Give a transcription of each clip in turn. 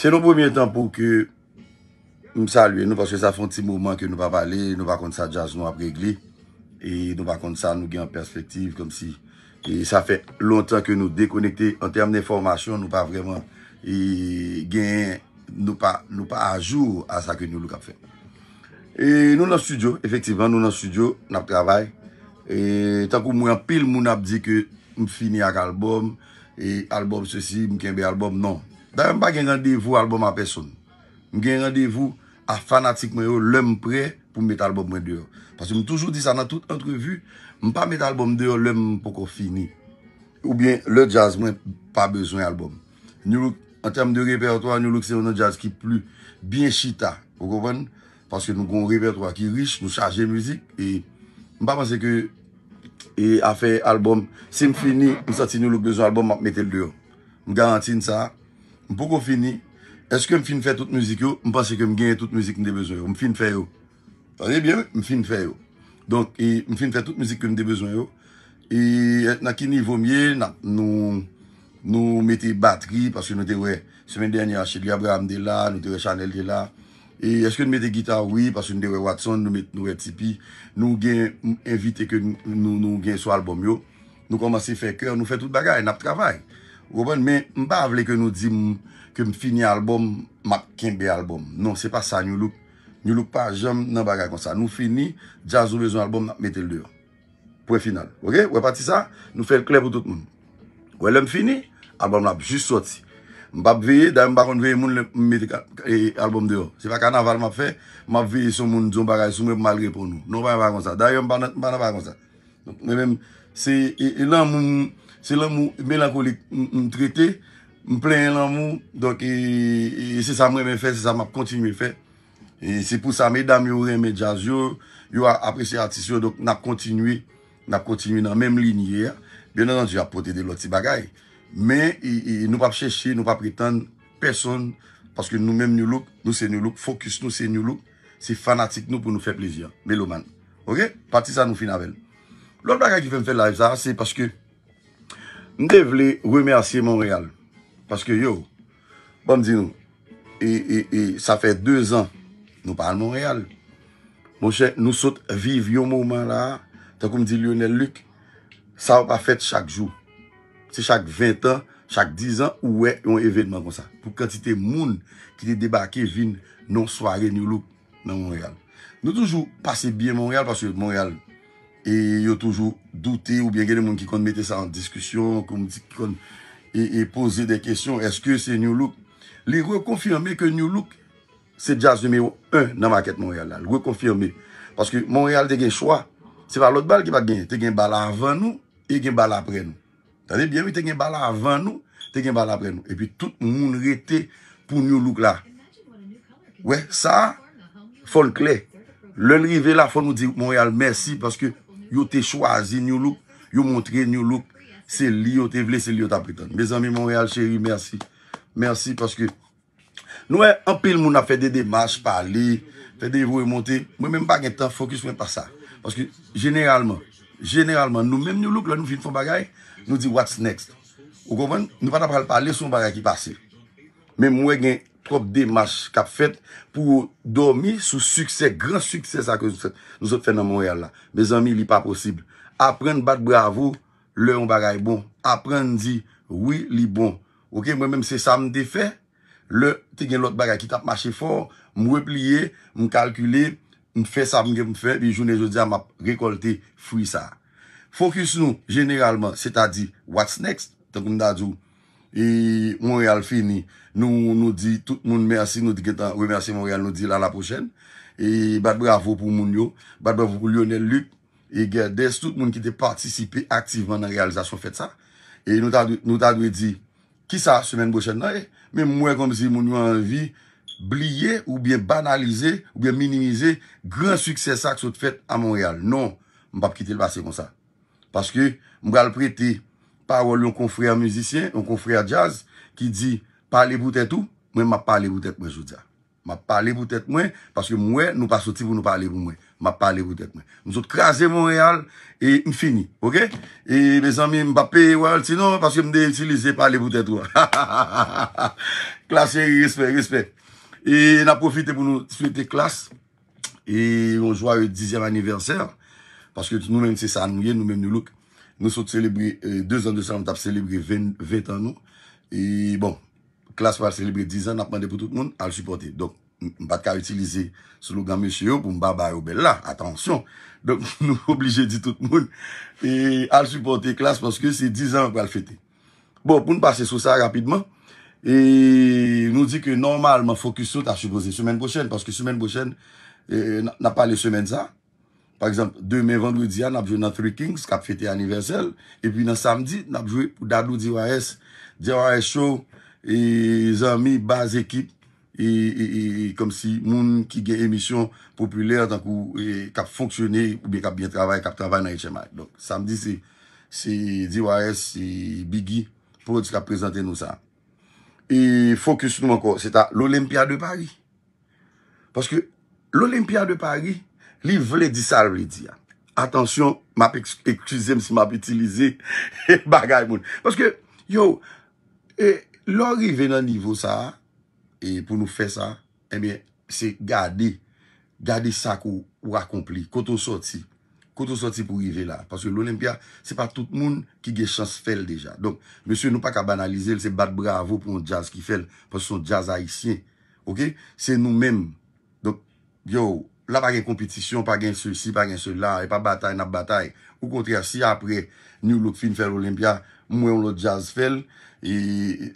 Se nou pou mwen tan pou ke m salue nou, paske sa fon ti mouman ke nou pa pale, nou pa kont sa jazz nou ap regli, nou pa kont sa nou gen an perspektiv, kom si sa fe lontan ke nou dekonekte, an termen de formasyon, nou pa vreman gen nou pa ajou a sa ke nou luk ap fe. E nou nan studio, efektivman nou nan studio, nap travay, tan kou mwen pil moun ap di ke m fini ak albom, e albom se si, m kenbe albom non. Dan m pa gen randevou alboum a peson. M gen randevou a fanatik mwen yo lèm pre pou m met alboum mwen diyo. Paske m toujou di sa nan tout entrevou, m pa met alboum diyo lèm pou kon fini. Ou bien le jazz mwen pa bezwen alboum. Nyo luk, an tem de repertoir, nyo luk se yon jaz ki plu. Bien chita, pou kon ven. Paske nou kon repertoir ki riche, nou chaje müzik. E m pa mase ke e a fe alboum. Se m fini, m sati nou luk bezwen alboum m metel diyo. M garantine sa a. M pou kon fini, eske m fin fè tout mouzik yo, m pasè ke m gen tout mouzik m de bezon yo. M fin fè yo. Tade bien, m fin fè yo. Donk, e, m fin fè tout mouzik m de bezon yo. E, na ki nivoumye, nou metè bateri, pasè nou dewe, semen denye, Achille Abraham de la, nou dewe Chanel de la. E, eske nou metè gita woui, pasè nou dewe Watson, nou metè nou etipi. Nou gen, m invite ke nou gen sou album yo. Nou komanse fè kè, nou fè tout bagay, nap travay. Mpa avle ke nou di m finye albom, m ap kenbe albom. Non, se pa sa, nyo loup. Nyo loup pa, jom nan bagay kon sa. Nou fini, jaz ou vezon albom, metel deyon. Pwè final. Ok, wè pati sa, nou fè l klep ou tout moun. Wè lèm fini, albom ap jis soti. M pap veye, dayan m bakon veye moun metel albom deyon. Se pa kan aval m ap fe, m ap veye son moun jom bagay sou mèp malre pon nou. Non m bakon sa. Dayan m bakon sa. Mè mèm, se y lan moun Se lan mou melankolik m trete, m plen lan mou, donk e, e, se sa m wè mè fè, se sa m ap kontinwè fè. E se pou sa mè dam yon wè mè jaz yo, yo apresye atisyon, donk nan kontinwè nan mèm linye ya, ben nan jan jè apote de lò ti bagay. Men, nou pa chèche, nou pa pritande, person, paske nou mèm nou lòk, nou se nou lòk, fokus nou se nou lòk, se fanatik nou pou nou fè plezyan. Mè lò man. Ok? Pati sa nou fin avèl. Lòl bagay ki fèm fè lò, zara, se paske Nde vle remersye Montreal. Paske yo, bon di nou, e sa fe 2 an, nou pa al Montreal. Mon chè, nou sot viv yon mouman la, tan koum di Lionel Luc, sa w pa fet chak jou. Se chak 20 an, chak 10 an, ouwe yon evenman kon sa. Pou kantite moun ki te debake vin nou soare nyolou nan Montreal. Nou toujou pase bien Montreal, paske Montreal, e yo toujou doute ou bien gen moun ki kon mette sa an diskusyon e, e pose de kestyon eske se New Look li rekonfirme ke New Look se jazz numero 1 nan maket Montreal la rekonfirme, paske Montreal te gen chwa se pa lot bal ki pa gen te gen bala avan nou, e gen bala apren nou tade bien mi te gen bala avan nou te gen bala apren nou, e pi tout moun rete pou New Look la we, sa fol kle, lel rive la foun nou di Montreal, mersi, paske Yo te chwazi nyolouk, yo montre nyolouk, se li yo te vle, se li yo ta priton. Bezami Montreal, chéri, mersi. Mersi, paske nou e eh, anpil moun a fede demache, pali, fede yon remonte. Mwen mwen bagen tan fokus mwen pa sa. Paske generalman, generalman, nou mwen nyolouk la nou fin son bagay, nou di what's next. Ou konwen, nou vana pral pali son bagay ki pase. Mwen mwen gen... Trop demache kap fet pou domi sou sukses, gran sukses akon nou sot fenomen wè al la. Bez ami, li pa posib. Aprende bat bravo, le yon bagay bon. Aprende di, wè li bon. Ok, mwen mèm se sa m de fe, le te gen lot bagay ki tap mache for, m wè plie, m kalkule, m fe sa m gen m fe, bi joun e jodi am ap rekolte fwi sa. Fokus nou, generalman, se ta di, what's next, tan koum da djou. E Montreal fini, nou nou di tout moun mersi, nou di ke tan remersi Montreal, nou di lan la pochen. E bat bravo pou moun yo, bat bravo pou Lionel Luc, e Gerdes, tout moun ki te partisipe aktiveman nan realizasyon fet sa. E nou ta dwe di, ki sa semen bochen nan e? Men mwen kon di si moun yo anvi blye ou bien banalize ou bien minimize gran suksesa ki sot fet a Montreal. Non, mwen pa pkite l vase kon sa, paske mwen pral prete yon. parol yon konfrè a müzisyen, yon konfrè a jazz, ki di, pale boutet ou, mwen ma pale boutet mwen jout ya. Ma pale boutet mwen, paske mwen nou pa soti pou nou pale bout mwen. Ma pale boutet mwen. Mzot krasè Montréal, e mfini, ok? E bezan mi mbapè wè al tino, paske mde etilize pale boutet ou. Klasè, respect, respect. E na profite pou nou svetè klas, e yon jwa yon dizem aniversèr, paske nou menm se sanouye, nou menm nou luk. Nou sot celibri, 2 an de sa, nou tap celibri 20 an nou. E bon, klas pou al celibri 10 an apande pou tout moun, al supporte. Don, m pat ka utilize slo gamy cheyo pou m baba yo bella, atensyon. Don, nou oblije di tout moun, al supporte klas pwoske se 10 an pou al fete. Bon, pou nou pase sou sa rapidman, e nou di ke normalman fokus sot al supporte semen pwosken, pwoske semen pwosken euh, na pale semen za, Par exemple, demain vendredi a, nabjou nan Three Kings, kap fete aniversel. E pi nan samdi, nabjou ou dadou DYS, DYS Show, e zami, baz ekip, e kom si moun ki gen emisyon popüler, tankou kap fonksyone, ou bi kap biye travay, kap travay nan HMI. Donk, samdi, si DYS, si Biggie, pou di sa prezante nou sa. E fokus nou anko, se ta l'Olympia de Paris. Paske, l'Olympia de Paris, Li vle di sa redi ya. Atansyon, ma pe ektsuzem si ma pe itilize bagay moun. Paske, yo, e, lor ive nan nivou sa, e, pou nou fe sa, e se gade, gade sa kou akompli, koto soti, koto soti pou ive la. Paske l'Olympia, se pa tout moun ki ge chans fel deja. Don, monsen nou pa ka banalize, se bat bravo pou yon jazz ki fel, pou yon jazz haisyen. Ok, se nou menm. Don, yo, La pa gen kompetisyon, pa gen souci, pa gen soula. E pa batay, nap batay. Ou kontra si apre, nou lout fin fèl Olympia, mwen lout jazz fèl, e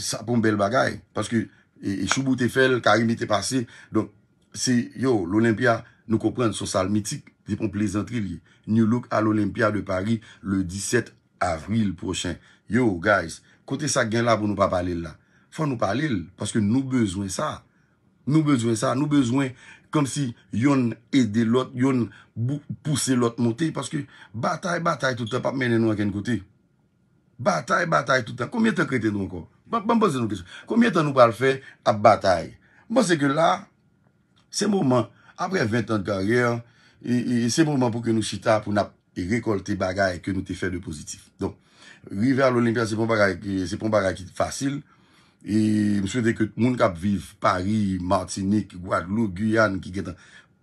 sa pou mbel bagay. Paske, e chouboute fèl, karim ite pase. Don, se yo, l'Olympia, nou kopren sou sal mitik, di pou mplezantri li. Nou lout al Olympia de Paris, le 17 avril prochen. Yo, guys, kote sa gen la pou nou pa pale l la. Fwa nou pale l, paske nou bezwen sa. Nou bezwen sa, nou bezwen... Kom si yon edi lot, yon puse lot note, paske batay, batay toutan, pa menen nou ak en kote. Batay, batay toutan. Koumyen tan kreten nou anko? Ban bon se nou kresen. Koumyen tan nou bal fe a batay? Bon se ke la, se mouman, apre 20 an de karriere, se mouman pou ke nou chita, pou nou rekolte bagay, ke nou te fe de pozitif. Don, river l'Olympia se pou bagay ki fasil, E mswe de ke moun kap viv Paris, Martinique, Guadeloupe, Guyane ki get an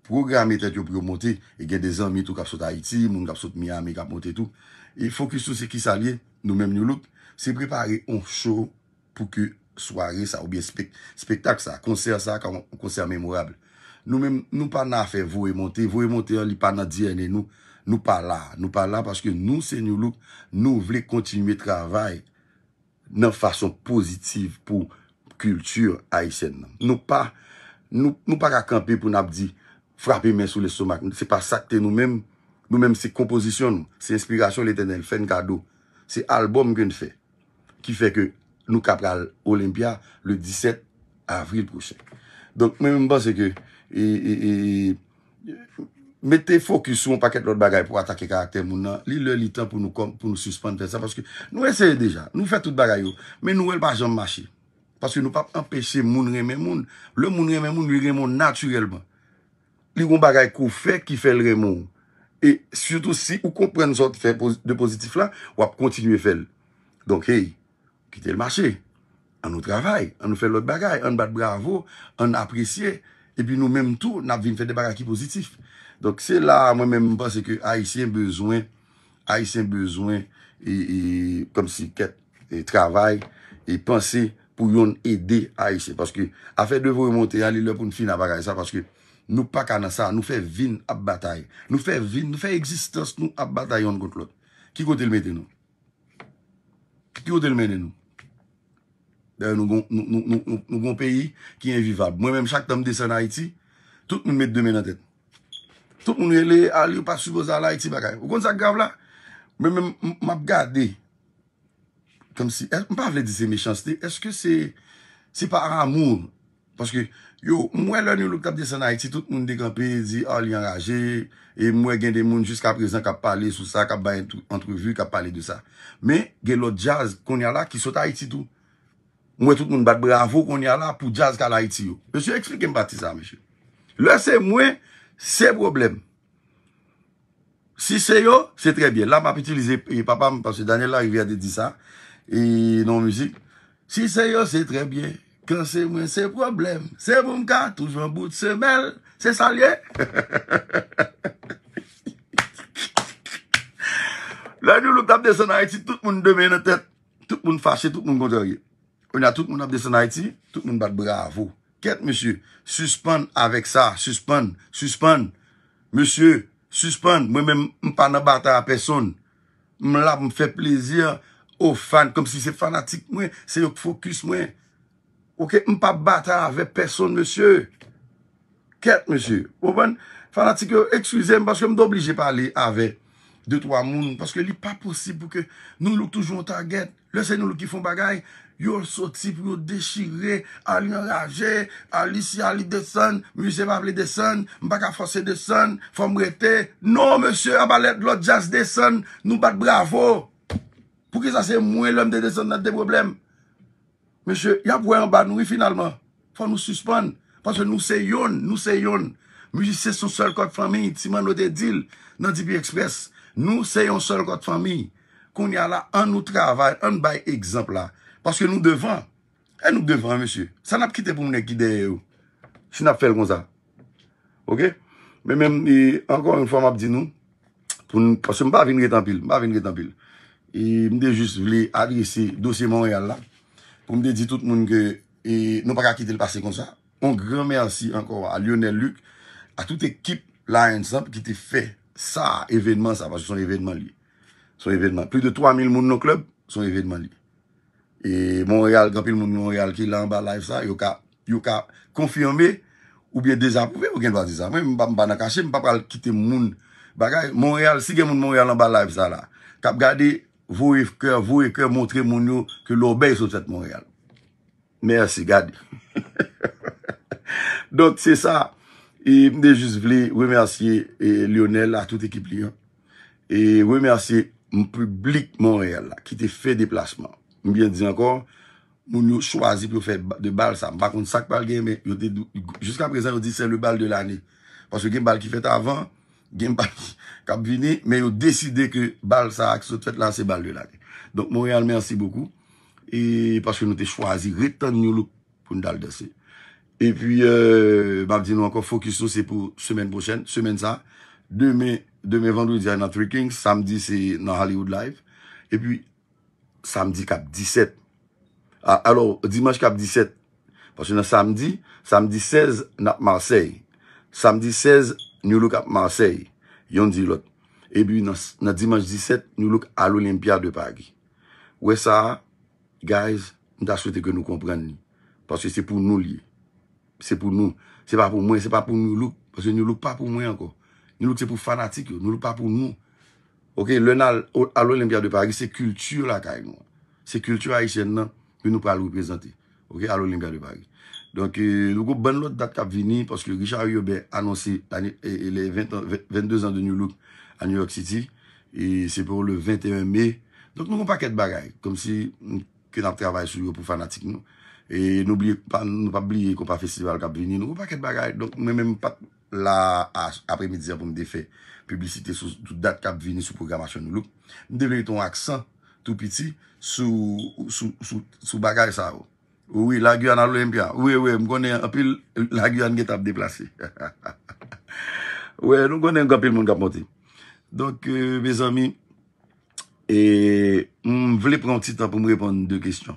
programe tet yo promote E gen de zan mi tou kap sot Haiti, moun kap sot Miami kap monte tou E fokus sou se ki sa liye nou menm nou loup se prepare on show pou ke sware sa ou biye spektak sa Konser sa kan konser memorable Nou menm nou pa nan fe vou e monte, vou e monte li pa nan diene nou Nou pa la, nou pa la pache ke nou se nou loup nou vle kontinuye travay nan fasyon pozitiv pou kultur Aïchen nan. Nou pa, nou pa ka kampe pou nap di, frapi men sou le somak. Se pa sakte nou men, nou men se kompozisyon nou, se inspirasyon l'Eternel, fen kado, se albom gen fè, ki fè ke nou kapra olimpia le 17 avril proche. Donk, mwen mba se ke, e, e, e, Metè fokus ou an pakèt lòt bagay pou atakè karakter moun nan. Li lè li tan pou nou suspande pè sa. Paske nou esèlè deja. Nou fè tout bagay ou. Men nou el pa jom mache. Paske nou pa empèche moun remè moun. Le moun remè moun, li remon naturelman. Li roun bagay kou fè, ki fè lè remon. Et surtout si ou kompren nou sòt fè de pozitif la, wap kontinu fè lè. Donk hey, kité l'mache. An nou travay. An nou fè lòt bagay. An bat bravo. An apresye. E pi nou mèm tou, nab vin fè de bagay ki pozitif. Donk se la, mwen men mwen pense ke Aisyen bezwen Aisyen bezwen Kom si ket, e travay E panse pou yon ede Aisyen, paske afè devou yon monte Ali lè pou yon fin avakay sa, paske Nou pak anasa, nou fè vin ap batay Nou fè vin, nou fè existans Nou ap batay yon kon klot Ki kote l menen nou? Ki kote l menen nou? Nou gon peyi Ki yon vivab, mwen menm chak tam desan Aiti Tout moun met demen an tèt tout moun e le a li ou pa su boza la iti bakay. Ou kon sa grav la, mwen mwen mab gade, kon si, mwen pa vle di se mechansite, eske se, se pa a ramoun, poske, yo, mwen lòn yon lòk tap de san a iti, tout moun dekampi, di, a ah, li anraje, e mwen gen de moun jusqu'a prezant ka pale sou sa, ka baye entrevu, ka pale de sa. Men, gen lò jazz kon yon la, ki sot a iti tou. Mwen tout moun bat bravo kon yon la, pou jazz kal a iti yo. Mwen se explike mbati sa, mwen se. Lò se mwen, Se problem, si se yo, se trebyen. La m ap itilize eh, papa m, panse Daniel la rivya de di sa, e non mouzik. Si se yo, se trebyen, kan se mwen, se problem, se moun ka, touj moun bout se mel, se salye. La nou lout ap de Senayeti, tout moun demen etet, tout moun fache, tout moun gondorye. On a tout moun ap de Senayeti, tout moun bat bravo. Kèt monsye, suspèn avèk sa, suspèn, suspèn, monsye, suspèn, mwen mè m pa nan bata avè person, mè la m fè plezir ou fan, kom si se fanatik mwen, se yo fokus mwen. Ou ke m pa bata avè person monsye, kèt monsye, ou mwen fanatik yo, ekswize euh, m, paske m do obligè palè avè, de twa moun, paske li pa posib pou ke nou lòk toujou an ta gèt. Le se nou lou ki fon bagay, yon sou tip yon dechire, al yon raje, al yisi, al yi de san, mwen jese va avle de san, mbak a fwase de san, fwa mwete, non mwese, a balet lot jazz de san, nou bat bravo, pou ki sa se mwen lom de de san nat de problem, mwese, yon vwe an ba noui finalman, fwa nou suspon, pwase nou se yon, nou se yon, mwen jese son sol kot fami, ti man nou de dil, nan Dibi Express, nou se yon sol kot fami, kon yal la an nou travay, an bay ekzamp la, paske nou devan, an e nou devan, mesye, san ap kite pou mwen ekide yo, sin ap fel kon sa, ok, men men mwen, ankon yon fwa mwen ap di nou, pou mwen, paske mba vin re tan pil, mba vin re tan pil, e, mwen de jist vle avye se dosye moun yal la, pou mwen de di tout moun ke, e, nou pa kakite l'pase kon sa, mwen gran mersi ankon a Lionel Luc, a tout ekip la enzamp, ki te fe sa evenman sa, paske son evenman li, Son evèdman. Plu de 3.000 moun nou klub, son evèdman li. E Monréal, gampil moun Monréal ki lan ba live sa, yo ka, yo ka konfirme, oubyen dejan poufè, ou gen van dejan. Mwen mba mba nakache, mba mba lakite moun. Bakay, Monréal, si gen moun Monréal lan ba live sa la, kap gade, vou et kèr, vou et kèr montre moun nou, ki lò bèy sou tèt Monréal. Merci, gade. Donk, se sa, e mde jous vli, wè mersi, e eh, Lionel, a tout ekip li, e w mou publik Montréal la, ki te fe deplasman. Mou gen di ankon, moun yo chwazi pou fe de bal sa. Bakon sak bal gen men, yo te dou, jusqu'an prezant yo di se le bal de l'année. Paske gen bal ki fet avan, gen bal kab vini, men yo deside ke bal sa ak se te fet lan se bal de l'année. Donk Montréal mersi beaucoup, e paske nou te chwazi, retan nou loup pou n dal de se. E pi, euh, bab di nou ankon, fokiso se pou semen prochen, semen sa, demen, Deme vendou diya nan tricking, samdi se nan Hollywood live. E pi, samdi kap 17. A, ah, alo, dimaj kap 17. Pase nan samdi, samdi 16 nan Marseille. Samdi 16, nou luk ap Marseille. Yon di lot. E pi, nan dimaj 17, nou luk al Olympia de Pagui. Ou e sa, guys, mta soute ke nou kompren. Pase se pou nou li. Se pou nou. Se pa pou mwen, se pa pou nou luk. Pase nou luk pa pou mwen anko. Nou louk se pou fanatik yo, nou louk pa pou nou. Ok, lè nan alou l'Olympia de Paris, se kultur la ka yon. Se kultur a yon chen nan, pou nou pralou prezante. Ok, alou l'Olympia de Paris. Donk, nou go ban lot dat kap vini, poske Richard Yobe annonsi, lè 22 an de nou louk a New York City, e se pou le 21 mei. Donk nou kon pa ket bagay, konm si ken ap travay sou yo pou fanatik nou. E nou blye, nou pa blye kon pa festival kap vini, nou kon pa ket bagay, donk mè mèm pat... la apremidia pou m de fe publicite sou dat kap vini sou programasyon nou loup m de vle ton aksan tou piti sou sou bagay sa ou oui laguyan alou m pya oui oui m konen apil laguyan get ap deplase we nou konen m konen apil moun kap moti donk bezami euh, e m vle pran titan pou m repon de kestyon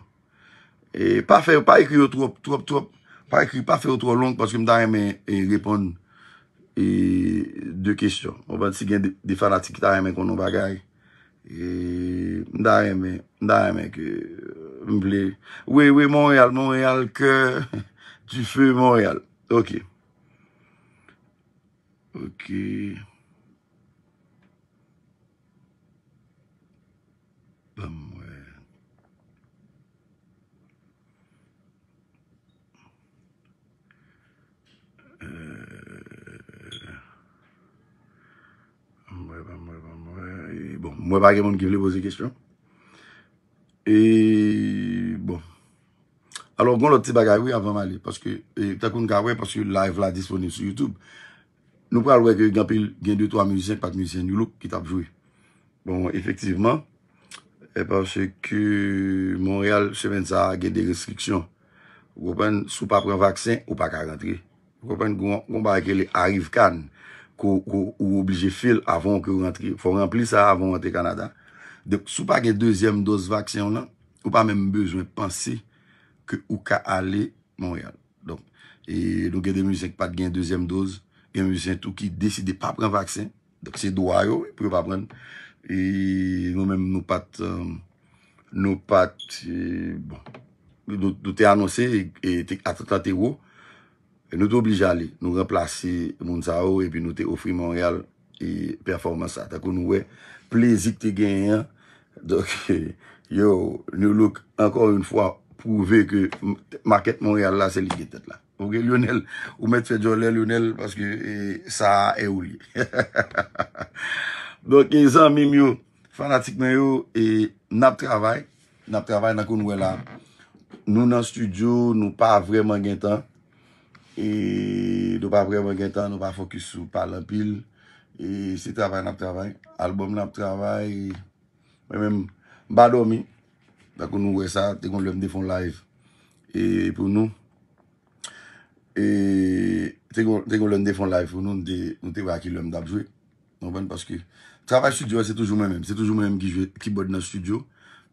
e pa fe ou pa ekri ou trop trop trop pa ekri ou pa fe ou trop long paske m da reme e, repon E, dè kèsyon. Ou wè si gen di fanatik ta emè kon nou bagay. E, mda emè, mda emè ki euh, mblè. Ouè, ouè, Montreal, Montreal, kè. Di fè Montreal. Ok. Ok. Mwen pa gen moun ki vle voze kespyon. E bon. Alors, gwen lot ti bagay wè avan malè. Paske, e takoun gwa wè, paske live la disponè sou YouTube. Nou pral wè ke gampil gen 2-3 mouzyen, pak mouzyen yon louk ki tap jwè. Bon, efektivman, e pa wè se ke Monréal se ven sa gen de restriksyon. Wopèn sou pa pren vaksen, wopèn pa karadre. Wopèn gwen bagay le arif kan. Kou ou oblije fil avon ke ou rentre. Fon rempli sa avon rentre Kanada. Dek sou pa gen deuxième dose vaksin lan, ou pa menm bejwen panse ke ou ka ale Montreal. Donk. E donk gen demisyen ki pat gen deuxième dose, gen demisyen tou ki deside pa pran vaksin. Dek se do a yo, pou yo pa pran. E non menm nou pat, nou pat, bon, nou te anonsen, et te atate yo, E nou te oblija li, nou remplase moun sa ou, e pi nou te ofri Montreal, e performan sa, takon nou we, plezi ki te genyen, dok yo, nou luk, ankon yon fwa, pouve ki, market Montreal la, se li getet la. Ok, Lionel, ou met fe jolè Lionel, paske sa e ou li. Dok, yon zanmim yo, fanatikman yo, e nap travay, nap travay, nakon nou we la, nou nan studio, nou pa vreman gen tan, E do pa preman gen tan, do pa fokus sou palan pil. E si travay nan travay, alboum nan travay. Mwen mwen badomi, bako nou wè sa, te kon lèm defon live. E pou nou, e te kon lèm defon live pou nou, nou te wè akil lèm dapjwe. Mwen mwen paske, travay studio se toujou mwen mèm, se toujou mwen mèm ki jwe, ki bod nan studio.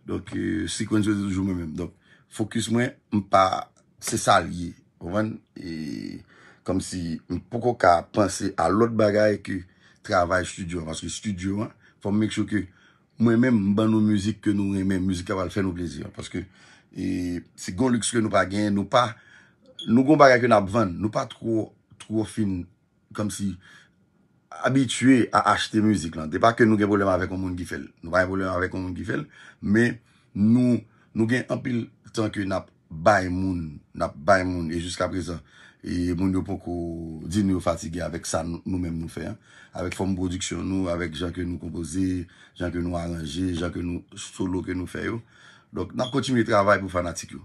Donk, e, sikwenjwe se toujou mwen mèm. Donk, fokus mwen mpa se salye. Ouvan, e kom si mpoko ka panse a lot bagay ke travay studio. Paske studio, fòm mèk chouke, mwen mèm mban nou müzik ke nou mèm müzik aval fè nou plezir. Paske, e se gon lüks ke nou pa gen, nou pa, nou kon bagay ke nap van, nou pa tro fin, kom si abitue a achete müzik lan. De pa ke nou gen boleman avèk ou moun gifel. Nou pa gen boleman avèk ou moun gifel, men nou gen anpil tanke nap. bay moun, nap bay moun, e jiska prezant, e moun yo poko din yo fatigye avek sa nou men moun fè, avek fòm prodiksyon nou, avek jan ke nou kompozè, jan ke nou aranjè, jan ke nou solo ke nou fè yo. Donk nan kontim li travay pou fanatik yo.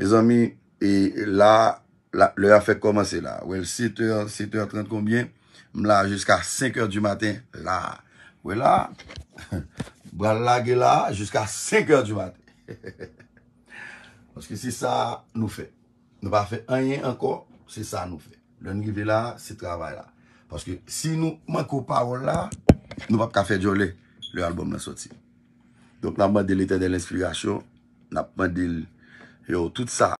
Me zami, e la, la, le afek komanse la, wèl 7h, 7h30 konbyen, mla jiska 5h di maten, la, wèl la, wèl la ge la, wèl la, jiska 5h di maten. Paske si sa nou fe. Nou pa fe anyen anko, si sa nou fe. Lè nge vi la, si travay la. Paske si nou mankou parol la, nou pa pa kafe jolè, lè alboum nan soti. Donk nan mwen de l'itè de l'inspirasyon, nan mwen de yo tout sa.